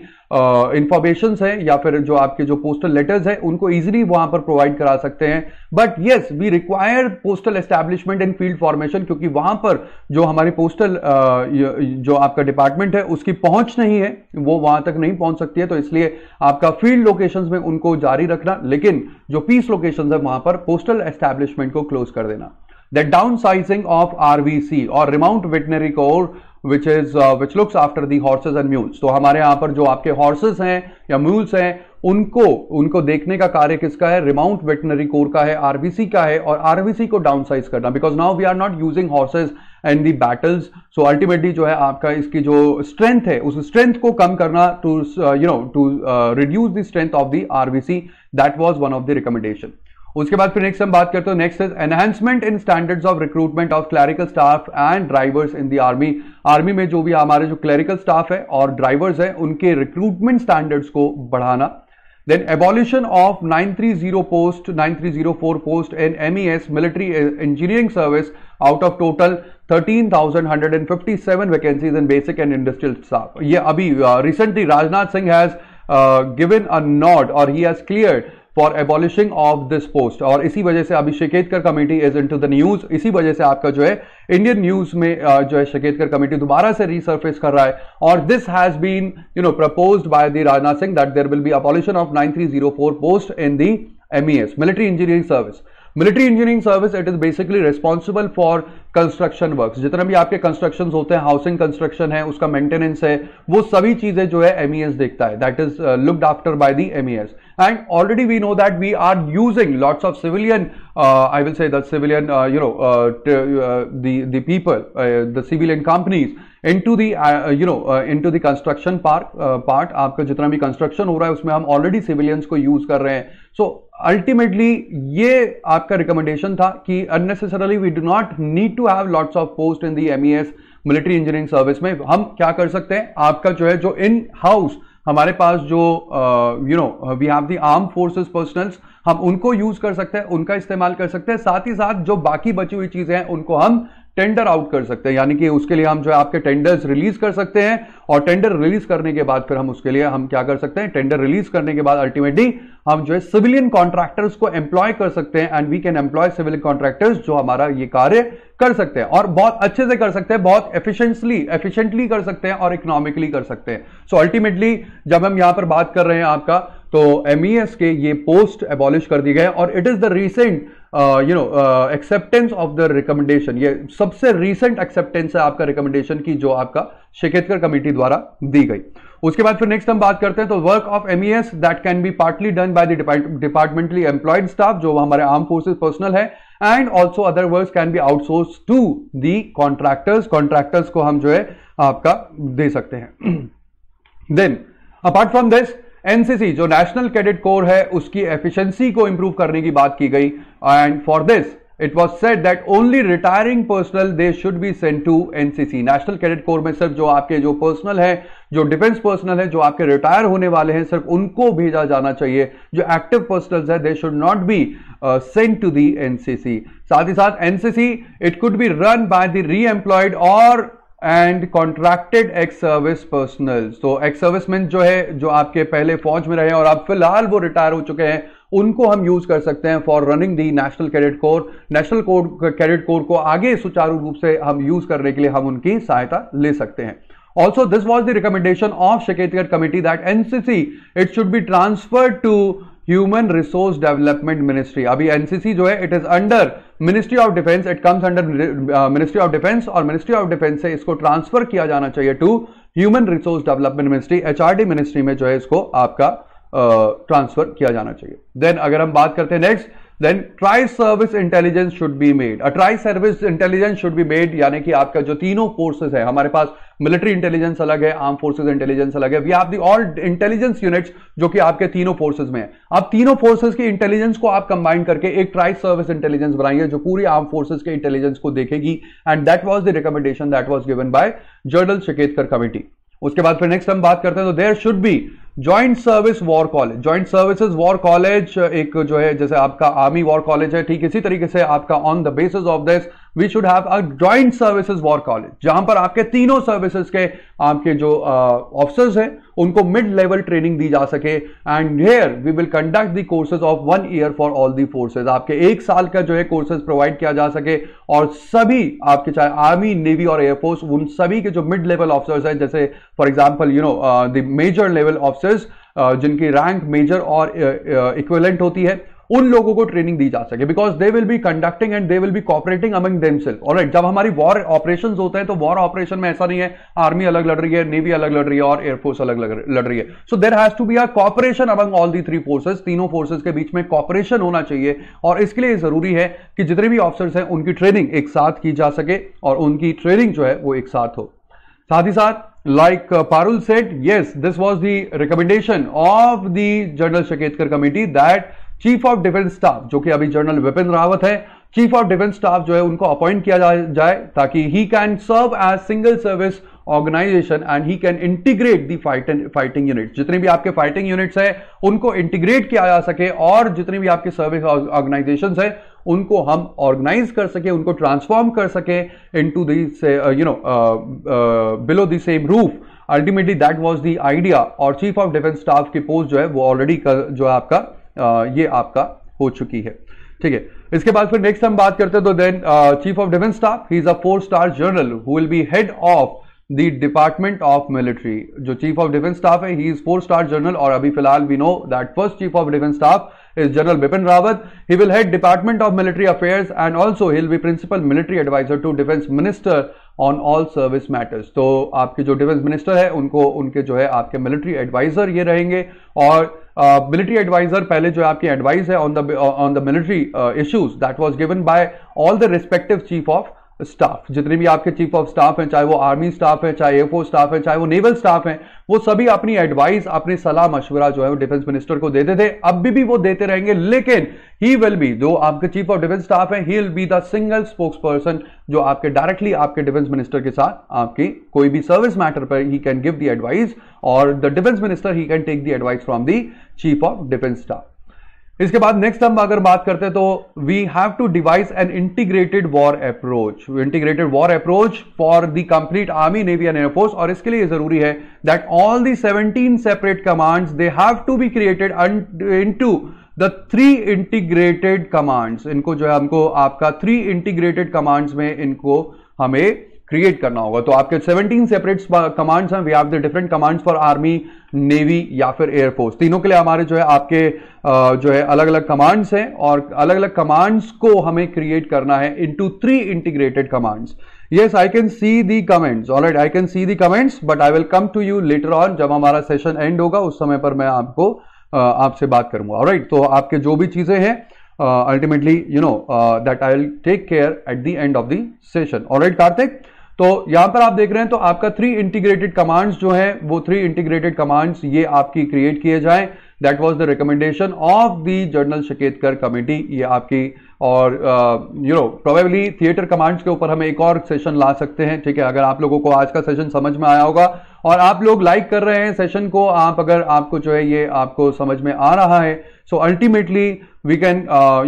इंफॉर्मेशन है या फिर जो आपके जो पोस्टल लेटर्स है उनको इजीली वहां पर प्रोवाइड करा सकते हैं but yes we require postal establishment in field formation क्योंकि वहां पर जो हमारी पोस्टल uh, जो आपका डिपार्टमेंट है उसकी पहुंच नहीं है वो वहां तक नहीं पहुंच सकती है तो इसलिए आपका फील्ड लोकेशन में उनको जारी रखना लेकिन जो पीस लोकेशन है वहां पर पोस्टल एस्टेब्लिशमेंट को क्लोज कर देना sizing of R V C और remount veterinary corps which is which looks after the horses and mules तो हमारे यहाँ पर जो आपके हॉर्सेज हैं या म्यूल्स हैं उनको उनको देखने का कार्य किसका है रिमाउंट वेटनरी कोर का है आरबीसी का है और आरबीसी को डाउन साइज करना because now we are not using horses and the battles so ultimately जो है आपका इसकी जो स्ट्रेंथ है उस स्ट्रेंथ को कम करना to you know to reduce the strength of the RVC that was one of the recommendation उसके बाद फिर नेक्स्ट हम बात करते हैं next is enhancement in standards of recruitment of clerical staff and drivers in the army army में जो भी हमारे जो क्लैरिकल स्टाफ है और ड्राइवर्स हैं उनके रिक्रूटमेंट स्टैंडर्ड्स को बढ़ाना then abolition of 930 post 9304 post in S military engineering service out of total 13,157 vacancies in basic and industrial staff ये अभी recently Rajnath Singh has given a nod और he has clear for abolishing of this post और इसी वजह से अभी Shekatkar committee is in to the news इसी वजह से आपका जो है इंडियन न्यूज में जो है शिकेतकर कमेटी दोबारा से रिसर्फेस कर रहा है और this has been you know propose by the Rajnath Singh that there will be abolition of nine three zero four post in the MES military engineering service military engineering service it is basically responsible for construction work जितना भी आपके construction होते हैं housing construction है उसका maintenance है वो सभी चीजें जो है एमईएस e देखता है that is looked after by the MES and already we know that we are using lots of civilian I will say that civilian you know the people the civilian companies into the you know into construction part आपका जितना भी construction हो रहा है उसमें हम already civilians को use कर रहे हैं सो अल्टीमेटली ये आपका रिकमेंडेशन था कि unnecessarily we do not need to have lots of post in the M E S military engineering service में हम क्या कर सकते हैं आपका जो है जो इन हाउस हमारे पास जो you know we have the arm forces personnels हम उनको यूज कर सकते हैं उनका इस्तेमाल कर सकते हैं साथ ही साथ जो बाकी बची हुई चीजें हैं उनको हम टेंडर आउट कर सकते हैं यानी कि उसके लिए हम जो है आपके टेंडर्स रिलीज कर सकते हैं और टेंडर रिलीज करने के बाद फिर हम उसके लिए हम क्या कर सकते हैं टेंडर रिलीज करने के बाद अल्टीमेटली हम जो है सिविलियन कॉन्ट्रैक्टर्स को एम्प्लॉय कर सकते हैं and we can employ civil contractors जो हमारा ये कार्य कर सकते हैं और बहुत अच्छे से कर सकते हैं बहुत एफिशियंसली एफिशियंटली कर सकते हैं और इकोनॉमिकली कर सकते हैं सो so अल्टीमेटली जब हम यहां पर बात कर रहे हैं आपका तो एम e के ये पोस्ट एबॉलिश कर दिए गए और it is the recent you know acceptance of the recommendation ये सबसे रीसेंट एक्सेप्टेंस है आपका रिकमेंडेशन की जो आपका शिकेतकर कमेटी द्वारा दी गई उसके बाद फिर नेक्स्ट हम बात करते हैं तो work of M E S that can be partly done by the departmentally employed staff जो हमारे आर्म फोर्सेज पर्सनल है and also other work can be outsource to the contractors contractors को हम जो है आपका दे सकते हैं then apart from this NCC जो नेशनल कैडेट कोर है उसकी एफिशिएंसी को इंप्रूव करने की बात की गई and for this it was said that only retiring personnel they should be sent to NCC national cadet corps में सिर्फ जो आपके जो पर्सनल है जो डिफेंस पर्सनल है जो आपके रिटायर होने वाले हैं सिर्फ उनको भेजा जाना चाहिए जो एक्टिव पर्सनल है they should not be sent to the NCC साथ ही साथ NCC it could be run by the re employed और and contracted ex service personnel तो एक्स सर्विसमैन जो है जो आपके पहले फौज में रहे और अब फिलहाल वो रिटायर हो चुके हैं उनको हम यूज कर सकते हैं for running the national cadet corps national corps cadet corps को आगे सुचारू रूप से हम यूज करने के लिए हम उनकी सहायता ले सकते हैं also this was the recommendation of Shekatkar committee that ncc it should be transferred to human resource development ministry अभी एनसीसी जो है it is under ministry of defence it comes under ministry of defence और ministry of defence से इसको transfer किया जाना चाहिए to human resource development ministry HRD ministry में जो है इसको आपका ट्रांसफर uh, किया जाना चाहिए देन अगर हम बात करते हैं next then tri service intelligence should be made a tri service intelligence should be made यानी कि आपका जो तीनों फोर्सेस है हमारे पास मिलिट्री इंटेलिजेंस अलग है आर्म फोर्सेज इंटेलिजेंस अलग है we have the all intelligence units जो कि आपके तीनों फोर्सेज में है अब तीनों फोर्सेज की इंटेलिजेंस को आप कंबाइन करके एक ट्राई सर्विस इंटेलिजेंस बनाइए जो पूरी आर्म फोर्सेज के इंटेलिजेंस को देखेगी and that was the recommendation that was given by general Shekatkar committee उसके बाद फिर नेक्स्ट हम बात करते हैं तो there should be joint service war college joint services war college एक जो है जैसे आपका आर्मी वॉर कॉलेज है ठीक इसी तरीके से आपका on the basis of this we should have a joint services war college जहां पर आपके तीनों सर्विसेज के आपके जो ऑफिसर्स हैं उनको मिड लेवल ट्रेनिंग दी जा सके and here we will conduct the courses of one year for all the forces आपके एक साल का जो है कोर्सेज प्रोवाइड किया जा सके और सभी आपके चाहे आर्मी नेवी और एयरफोर्स उन सभी के जो मिड लेवल ऑफिसर्स हैं जैसे for example you know the major level officers जिनकी रैंक मेजर और इक्वलेंट होती है उन लोगों को ट्रेनिंग दी जा सके because they will be conducting and they will be cooperating among them self और जब हमारी वॉर ऑपरेशन होते हैं तो वॉर ऑपरेशन में ऐसा नहीं है आर्मी अलग लड़ रही है नेवी अलग लड़ रही है और एयरफोर्स अलग लड़ रही है so there has to be a cooperation among all the three forces तीनों फोर्सेज के बीच में कॉपरेशन होना चाहिए और इसके लिए जरूरी है कि जितने भी ऑफिसर्स हैं उनकी ट्रेनिंग एक साथ की जा सके और उनकी ट्रेनिंग जो है वो एक साथ हो साथ ही साथ like Parul said yes this was the recommendation of the general Shekatkar committee that chief of defence staff जो कि अभी जनरल विपिन रावत है चीफ ऑफ डिफेंस स्टाफ जो है उनको अपॉइंट किया जा, जाए ताकि he can serve as single service organisation and he can integrate the fighting unit जितने भी आपके फाइटिंग यूनिट्स हैं उनको इंटीग्रेट किया जा सके और जितने भी आपके सर्विस ऑर्गेनाइजेशन है उनको हम ऑर्गेनाइज कर सके उनको ट्रांसफॉर्म कर सके into you know below the same roof ultimately that was the idea और चीफ ऑफ डिफेंस स्टाफ की पोस्ट जो है वो ऑलरेडी जो है आपका ये आपका हो चुकी है ठीक है इसके बाद फिर नेक्स्ट हम बात करते हैं तो then chief of defence staff he is a four star general who will be head of the department of military जो चीफ ऑफ डिफेंस स्टाफ है he is four star general और अभी फिलहाल we know that first chief of defence staff is general Bipin Rawat he will head department of military affairs and also he'll be principal military adviser to defence minister on all service matters तो आपके जो defence minister है उनको उनके जो है आपके military adviser ये रहेंगे और मिलिट्री uh, एडवाइजर पहले जो आपकी एडवाइस है on the on the military issues that was given by all the respective chief of staff जितने भी आपके चीफ ऑफ स्टाफ हैं चाहे वो आर्मी स्टाफ है चाहे एयरफोर्स स्टाफ है चाहे वो नेवल स्टाफ हैं वो सभी अपनी एडवाइस अपने सलाह मशवरा जो है वो डिफेंस मिनिस्टर को देते थे अब भी, भी वो देते रहेंगे लेकिन ही विल बी जो आपके चीफ ऑफ डिफेंस स्टाफ है he will be the single spokes person जो आपके डायरेक्टली आपके डिफेंस मिनिस्टर के साथ आपकी कोई भी सर्विस मैटर पर he can give the advice और the defence minister he can take the advice from the chief of defence staff इसके बाद नेक्स्ट हम अगर बात करते हैं तो we have to devise an integrated war approach integrated war approach for the complete army navy and air force और इसके लिए जरूरी है that all the 17 separate commands they have to be created into the three integrated commands इनको जो है हमको आपका थ्री इंटीग्रेटेड कमांड्स में इनको हमें क्रिएट करना होगा तो आपके 17 सेपरेट कमांड्स हैं we have the different commands for army navy या फिर एयरफोर्स तीनों के लिए हमारे जो है आपके जो है अलग अलग कमांड्स हैं और अलग अलग कमांड्स को हमें क्रिएट करना है into three integrated commands yes I can see the comments all right I can see the comments but I will come to you later on जब हमारा सेशन एंड होगा उस समय पर मैं आपको आपसे बात करूंगा राइट तो आपके जो भी चीजें हैं ultimately you know that I will take care at the end of the session all right Kartik तो यहां पर आप देख रहे हैं तो आपका थ्री इंटीग्रेटेड कमांड्स जो है वो थ्री इंटीग्रेटेड कमांड्स ये आपकी क्रिएट किए जाए that was the recommendation of the general Shekatkar committee ये आपकी और you know probably theatre commands के ऊपर हम एक और सेशन ला सकते हैं ठीक है अगर आप लोगों को आज का सेशन समझ में आया होगा और आप लोग लाइक कर रहे हैं सेशन को आप अगर आपको जो है ये आपको समझ में आ रहा है so ultimately we can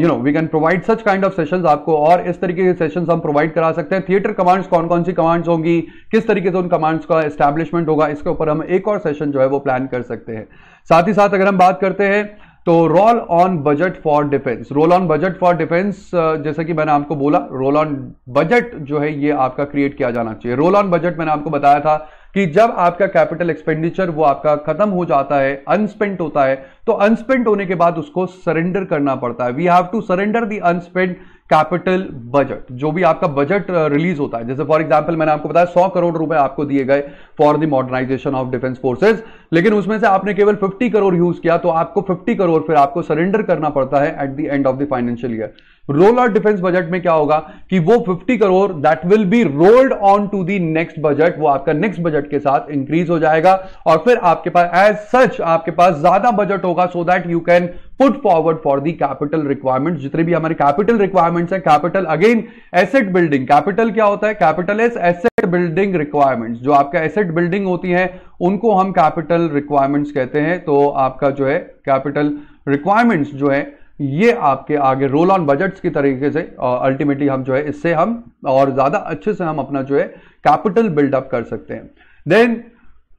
you know we can provide such kind of sessions आपको और इस तरीके के सेशंस हम प्रोवाइड करा सकते हैं थिएटर कमांड्स कौन कौन सी कमांड्स होंगी किस तरीके से उन कमांड्स का एस्टैब्लिशमेंट होगा इसके ऊपर हम एक और सेशन जो है वो प्लान कर सकते हैं साथ ही साथ अगर हम बात करते हैं तो roll on budget for defence roll on budget for defence जैसे कि मैंने आपको बोला रोल ऑन बजट जो है ये आपका क्रिएट किया जाना चाहिए रोल ऑन बजट मैंने आपको बताया था कि जब आपका कैपिटल एक्सपेंडिचर वो आपका खत्म हो जाता है अनस्पेंट होता है तो अनस्पेंट होने के बाद उसको सरेंडर करना पड़ता है we have to surrender the unspent capital budget जो भी आपका बजट रिलीज uh, होता है जैसे फॉर एग्जांपल मैंने आपको बताया सौ करोड़ रुपए आपको दिए गए for the modernisation of defence forces लेकिन उसमें से आपने केवल 50 करोड़ यूज किया तो आपको 50 करोड़ फिर आपको सरेंडर करना पड़ता है at the end of the financial year roll out defence budget में क्या होगा कि वो 50 crore that will be rolled on to the next budget वो आपका नेक्स्ट बजट के साथ इंक्रीज हो जाएगा और फिर आपके पास एज सच आपके पास ज्यादा बजट होगा so that you can put forward for the capital requirement जितने भी हमारे कैपिटल रिक्वायरमेंट्स हैं capital again asset building capital क्या होता है capital is asset building requirements जो आपका एसेट बिल्डिंग होती है उनको हम कैपिटल रिक्वायरमेंट्स कहते हैं तो आपका जो है कैपिटल रिक्वायरमेंट्स जो है ये आपके आगे रोल ऑन बजट्स की तरीके से अल्टीमेटली हम जो है इससे हम और ज़्यादा अच्छे से हम अपना जो है कैपिटल बिल्डअप कर सकते हैं then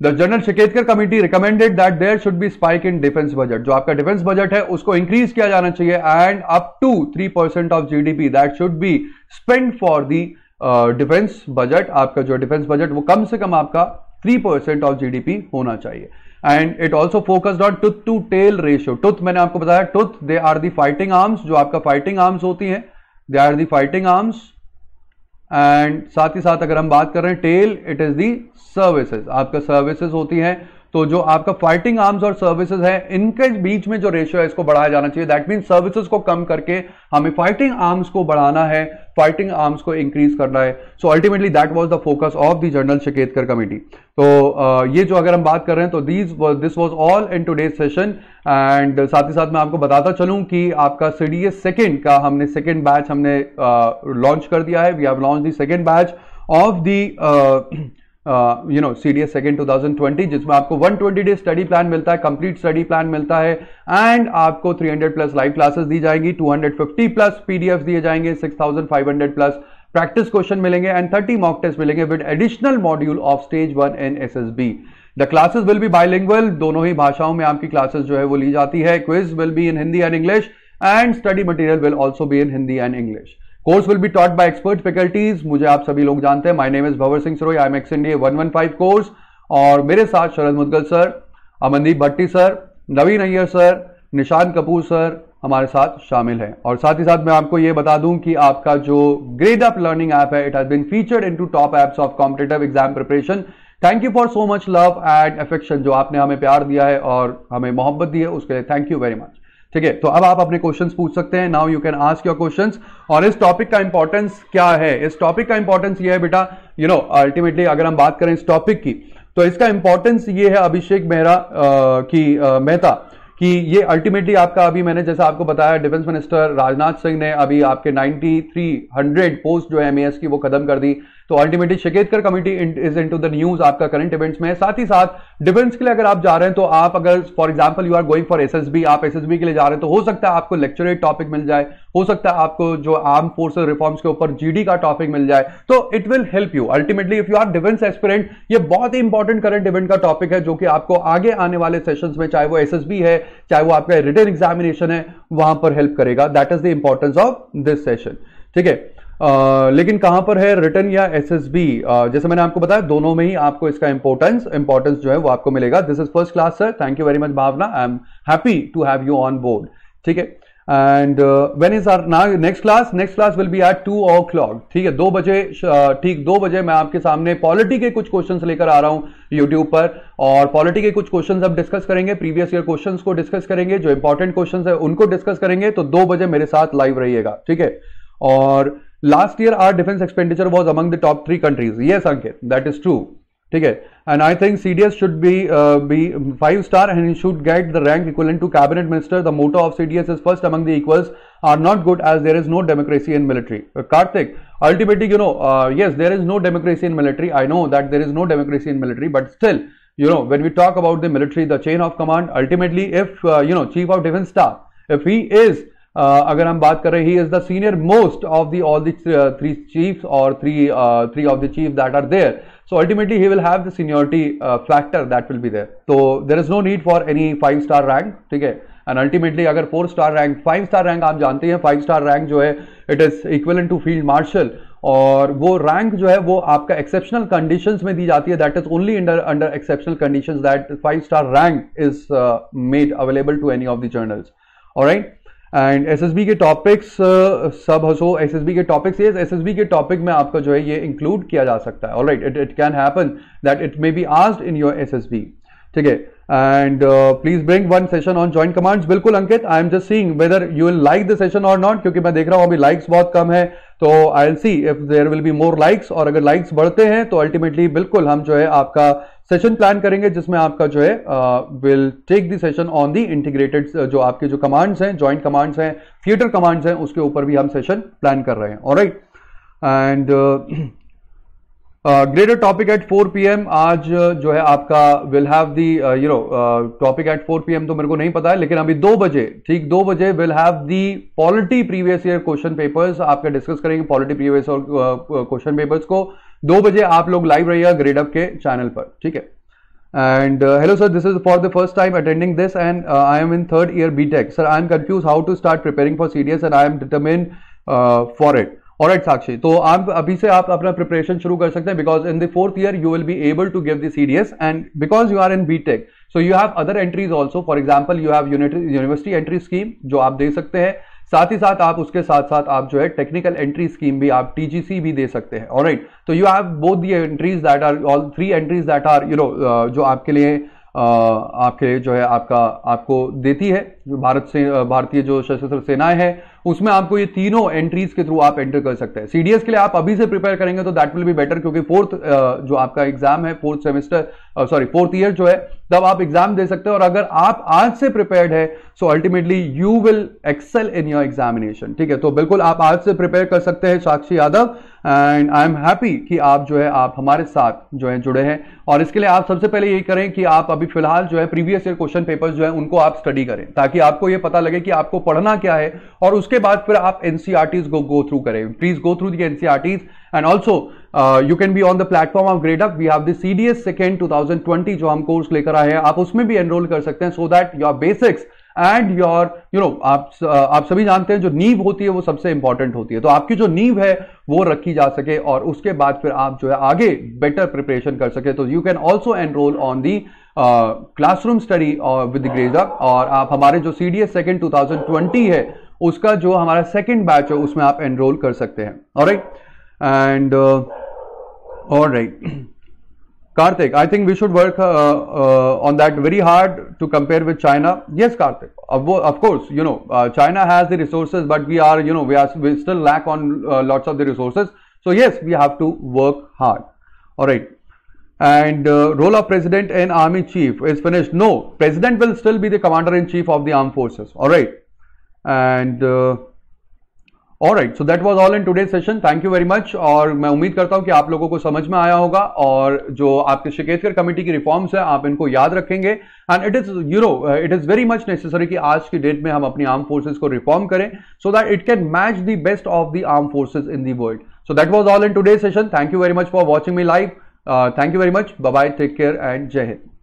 the general Shekatkar committee recommended that there should be spike in defence budget जो आपका डिफेंस बजट है उसको इंक्रीज किया जाना चाहिए and up to three percent of GDP that should be spend for the defence budget आपका जो defence budget वो कम से कम आपका थ्री परसेंट ऑफ जीडीपी होना चाहिए and it also focused on tooth to tail ratio tooth मैंने आपको बताया tooth they are the fighting arms जो आपका फाइटिंग आर्म्स होती है they are the fighting arms and साथ ही साथ अगर हम बात कर रहे हैं tail it is the services आपका सर्विसेज होती हैं तो जो आपका फाइटिंग आर्म्स और सर्विसेज है इनके बीच में जो रेशियो है इसको बढ़ाया जाना चाहिए दैट मीन सर्विसेज को कम करके हमें फाइटिंग आर्म्स को बढ़ाना है फाइटिंग आर्म्स को इंक्रीज करना है so ultimately that was the focus of the general Shekatkar committee तो ये जो अगर हम बात कर रहे हैं तो these this was all in to session and साथ ही साथ मैं आपको बताता चलूं कि आपका सी डी सेकेंड का हमने सेकेंड बैच हमने लॉन्च uh, कर दिया है we have launch the second batch of the you know C D S second two thousand twenty जिसमें आपको one twenty day study plan मिलता है कंप्लीट स्टडी प्लान मिलता है एंड आपको three hundred plus live classes दी जाएंगी two hundred fifty plus P D F दिए जाएंगे six thousand five hundred plus practice question मिलेंगे एंड थर्टी मॉक टेस्ट मिलेंगे with additional module of stage one N S S B the classes will be bilingual दोनों ही भाषाओं में आपकी classes जो है वो ली जाती है quiz will be in Hindi and English and study material will also be in Hindi and English course will be taught by expert faculties मुझे आप सभी लोग जानते हैं my name is Bhawar Singh Saroi I am ex India one one five course और मेरे साथ Sharad Mudgal sir Amandeep Bhatti sir Naveen Iyer sir Nishan Kapoor sir हमारे साथ शामिल हैं और साथ ही साथ मैं आपको ये बता दूं कि आपका जो ग्रेड अप लर्निंग ऐप है it has been featured into top apps of competitive exam preparation thank you for so much love and affection जो आपने हमें प्यार दिया है और हमें मोहब्बत दी है उसके लिए थैंक यू वेरी मच ठीक है तो अब आप अपने क्वेश्चन पूछ सकते हैं now you can ask your question और इस टॉपिक का इंपॉर्टेंस क्या है इस टॉपिक का इंपॉर्टेंस ये है बेटा यू नो अल्टीमेटली अगर हम बात करें इस टॉपिक की तो इसका इंपॉर्टेंस ये है अभिषेक मेहरा की मेहता कि ये अल्टीमेटली आपका अभी मैंने जैसा आपको बताया डिफेंस मिनिस्टर राजनाथ सिंह ने अभी आपके 9300 पोस्ट जो है एमएएस की वो खत्म कर दी तो ultimately Shekatkar committee is in to the न्यूज आपका करंट इवेंट्स में है साथ ही साथ डिफेंस के लिए अगर आप जा रहे हैं तो आप अगर for example you are going for SSB आप एसएसबी के लिए जा रहे हैं तो हो सकता है आपको लेक्चरेट टॉपिक मिल जाए हो सकता है आपको जो आर्म फोर्स रिफॉर्म्स के ऊपर जीडी का टॉपिक मिल जाए तो it will help you ultimately if you are defence aspirant ये बहुत ही इंपॉर्टेंट करंट इवेंट का टॉपिक है जो कि आपको आगे आने वाले सेशन में चाहे वो बी है चाहे वो आपका रिटर्न एग्जामिनेशन है वहां पर हेल्प करेगा that is the importance of this session ठीक है आ, लेकिन कहां पर है रिटर्न या एस एस बी जैसे मैंने आपको बताया दोनों में ही आपको इसका इंपॉर्टेंस इंपॉर्टेंस जो है वो आपको मिलेगा this is first class sir thank you very much Bhavna I am happy to have you on board ठीक है एंड वेन इज आर ना next class next class will be at two o'clock ठीक है दो बजे ठीक दो बजे मैं आपके सामने पॉलिटी के कुछ क्वेश्चन लेकर आ रहा हूं यूट्यूब पर और पॉलिटी के कुछ क्वेश्चन अब डिस्कस करेंगे प्रीवियस ईयर क्वेश्चन को डिस्कस करेंगे जो इंपॉर्टेंट क्वेश्चन है उनको डिस्कस करेंगे तो दो बजे मेरे साथ लाइव रहिएगा ठीक है और last year our defense expenditure was among the top three countries yes ankit that is true ठीक है and I think CDS should be five star and should get the rank equivalent to cabinet minister. The motto of CDS is first among the equals. are not good as there is no democracy in military. Uh, Karthik, ultimately, you know, uh, yes, there is no democracy in military. I know that there is no democracy in military, but still, you know, when we talk about the military, the chain of command, ultimately, if, uh, you know, chief of defense staff, if he is अगर हम बात कर रहे ही is the senior most of the all the chief और three three of the chief that are there so ultimately he will have the seniority factor that will be there तो there is no need for any five star rank ठीक है and ultimately अगर four star rank five star rank आप जानते हैं five star rank जो है it is equal to field martial और वो रैंक जो है वो आपका एक्सेप्शनल कंडीशन में दी जाती है that is only under under exceptional condition that five star rank is made available to any of the generals और राइट एंड बी के टॉपिक्स सब हसो एस एस बी के टॉपिक्स ये बी के टॉपिक में आपका जो है ये इंक्लूड किया जा सकता है alright it it can happen that it may be asked in your B ठीक है and uh, please bring one session on joint commands बिल्कुल Ankit I am just seeing whether you will like the session और not क्योंकि मैं देख रहा हूँ अभी लाइक्स बहुत कम है तो I'll see if there will be more likes और अगर लाइक्स बढ़ते हैं तो अल्टीमेटली बिल्कुल हम जो है आपका सेशन प्लान करेंगे जिसमें आपका जो है will take the session on the integrated जो आपके जो कमांड्स हैं जॉइंट कमांड्स हैं थिएटर कमांड्स हैं उसके ऊपर भी हम सेशन प्लान कर रहे हैं और right and greater topic at 4 PM आज uh, जो है आपका will have the you know topic at 4 PM तो मेरे को नहीं पता है लेकिन अभी दो बजे ठीक दो बजे will have the polity previous year question papers आपके डिस्कस करेंगे पॉलिटी प्रीवियस और क्वेश्चन पेपर्स को दो बजे आप लोग लाइव रहिएगा ग्रेड अप के चैनल पर ठीक है and hello sir this is for the first time attending this and I am in third year B tech sir I am confuse how to start preparing for C and I am determine for it और right Sakshi तो आप अभी से आप अपना preparation शुरू कर सकते हैं because in the fourth year you will be able to give the CDS and because you are in B tech so you have other entries also for example you have university entry scheme जो आप दे सकते हैं साथ ही साथ आप उसके साथ साथ आप जो है टेक्निकल एंट्री स्कीम भी आप टीजीसी भी दे सकते हैं और राइट तो you have both the entries that are all three entries that are you know जो आपके लिए uh, आपके जो है आपका आपको देती है भारत से uh, भारतीय जो सशस्त्र सेनाएं हैं उसमें आपको ये तीनों एंट्रीज के थ्रू आप एंटर कर सकते हैं सीडीएस के लिए आप अभी से प्रिपेयर करेंगे तो दैट विल बी बेटर क्योंकि फोर्थ uh, जो आपका एग्जाम है fourth semester sorry fourth year जो है तब आप एग्जाम दे सकते हैं और अगर आप आज से प्रिपेयर्ड है so ultimately you will excel in your examination ठीक है तो बिल्कुल आप आज से प्रिपेयर कर सकते हैं Sakshi Yadav and I am happy कि आप जो है आप हमारे साथ जो है जुड़े हैं और इसके लिए आप सबसे पहले यही करें कि आप अभी फिलहाल जो है प्रीवियस ईयर क्वेश्चन पेपर्स जो है उनको आप स्टडी करें ताकि आपको ये पता लगे कि आपको पढ़ना क्या है और उसके बाद फिर आप एनसीआरटीज को गो थ्रू करें please go through the NCERTs and also you can be on the platform of Gradeup we have the C D S second two thousand twenty जो हम कोर्स लेकर आए हैं आप उसमें भी एनरोल कर सकते हैं so that your basics and your you know आप आप सभी जानते हैं जो नींव होती है वो सबसे इंपॉर्टेंट होती है तो आपकी जो नींव है वो रखी जा सके और उसके बाद फिर आप जो है आगे बेटर प्रिपरेशन कर सके तो you can also enrol on the classroom study with ग्रेजा और आप हमारे जो C D S second two thousand twenty है उसका जो हमारा सेकेंड बैच है उसमें आप एनरोल कर सकते हैं और राइट एंड और right Karthik, I think we should work uh, uh, on that very hard to compare with China. Yes, Karthik, of, course, you know, uh, China has the resources, but we are, you know, we are we still lack on uh, lots of the resources. So yes, we have to work hard. All right. And uh, role of president and army chief is finished. No, president will still be the commander in chief of the armed forces. All right. And uh, all right so that was all in today session thank you very much और मैं उम्मीद करता हूं कि आप लोगों को समझ में आया होगा और जो आपके शिकेतकर कमेटी की रिफॉर्म्स हैं आप इनको याद रखेंगे and it is euro it is very much necessary कि आज की डेट में हम अपनी आर्म फोर्सेज को रिफॉर्म करें so that it can match the best of the arm forces in the world so that was all in today session thank you very much for watching me live thank you very much bye take care and जय हिंद